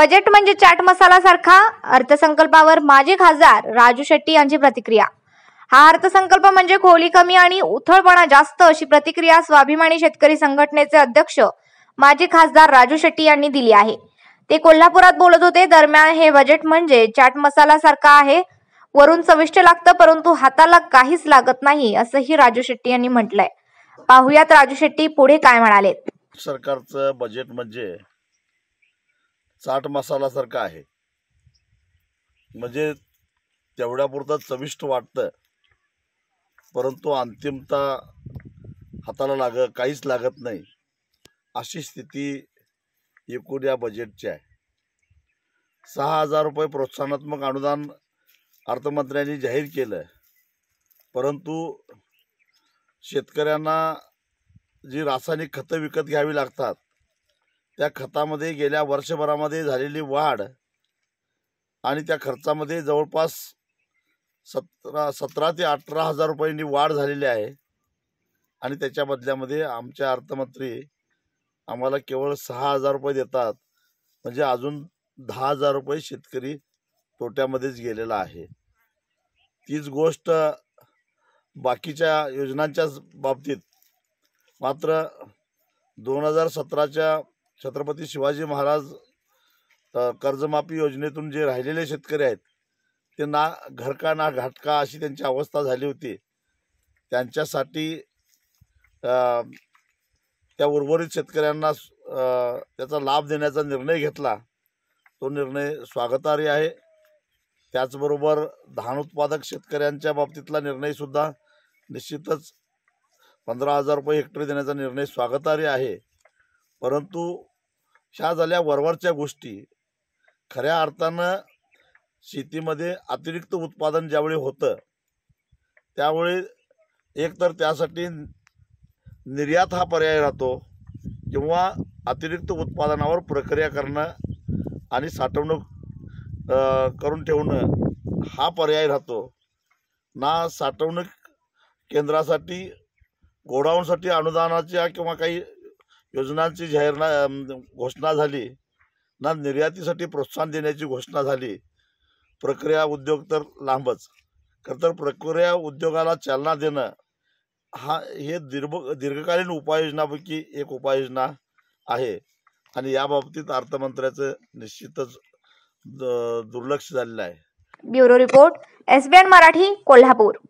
budget म्हणजे चाट मसाला सारखा अर्थसंकल्पावर माजी खासदार राजू शेट्टी यांची प्रतिक्रिया हा अर्थसंकल्प म्हणजे खोली कमी आणि उथळपणा जास्त अशी प्रतिक्रिया स्वाभिमानी शेतकरी संघटनेचे अध्यक्ष माजी खासदार राजू शेट्टी यांनी दिली आहे ते कोल्हापुरात बोलत होते दरम्यान हे बजेट म्हणजे चाट मसाला सारखा आहे वरून चविष्ट लागतं परंतु हाताला काहीच लागत नाही असंही राजू शेट्टी यांनी म्हटलंय पाहुयात राजू शेट्टी पुढे काय म्हणाले सरकारचं बजेट म्हणजे चाट मसालासारखं आहे म्हणजे तेवढ्यापुरतं चविष्ट वाटतं परंतु अंतिमता हाताला लाग काहीच लागत नाही अशी स्थिती एकूण या बजेटची आहे सहा हजार रुपये प्रोत्साहनात्मक अनुदान अर्थमंत्र्यांनी जाहीर केलं परंतु शेतकऱ्यांना जी रासायनिक खतं विकत घ्यावी लागतात त्या खतामध्ये गेल्या वर्षभरामध्ये झालेली वाढ आणि त्या खर्चामध्ये जवळपास सतरा सतरा ते अठरा हजार रुपयांनी वाढ झालेली आहे आणि त्याच्या बदल्यामध्ये आमच्या अर्थमंत्री आम्हाला केवळ सहा हजार रुपये देतात म्हणजे अजून दहा हजार रुपये शेतकरी तोट्यामध्येच गेलेला आहे तीच गोष्ट बाकीच्या योजनांच्याच बाबतीत मात्र दोन हजार सतराच्या छत्रपती शिवाजी महाराज कर्जमाफी योजनेतून जे राहिलेले शेतकरी आहेत ते ना घरका ना घाटका अशी त्यांची अवस्था झाली होती त्यांच्यासाठी त्या उर्वरित शेतकऱ्यांना त्याचा लाभ देण्याचा निर्णय घेतला तो निर्णय स्वागतार्ह आहे त्याचबरोबर धान उत्पादक शेतकऱ्यांच्या बाबतीतला निर्णयसुद्धा निश्चितच पंधरा हजार रुपये हेक्टरी देण्याचा निर्णय स्वागतार्ह आहे परंतु ह्या झाल्या वरवरच्या गोष्टी खऱ्या अर्थानं शेतीमध्ये अतिरिक्त उत्पादन ज्यावेळी होतं त्यावेळी एकतर त्यासाठी निर्यात हा पर्याय राहतो किंवा अतिरिक्त उत्पादनावर प्रक्रिया करणं आणि साठवणूक करून ठेवणं हा पर्याय राहतो ना साठवणूक केंद्रासाठी गोडाऊनसाठी अनुदानाच्या किंवा काही योजनांची जाहीरना घोषणा झाली ना निर्यातीसाठी प्रोत्साहन देण्याची घोषणा झाली प्रक्रिया उद्योग तर लांबच तर प्रक्रिया उद्योगाला चालना देणं हा हे दीर्घ दीर्घकालीन उपाययोजनापैकी एक उपाययोजना आहे आणि याबाबतीत अर्थमंत्र्याचं निश्चितच दुर्लक्ष झालेलं आहे bureau report SBN Marathi Kolhapur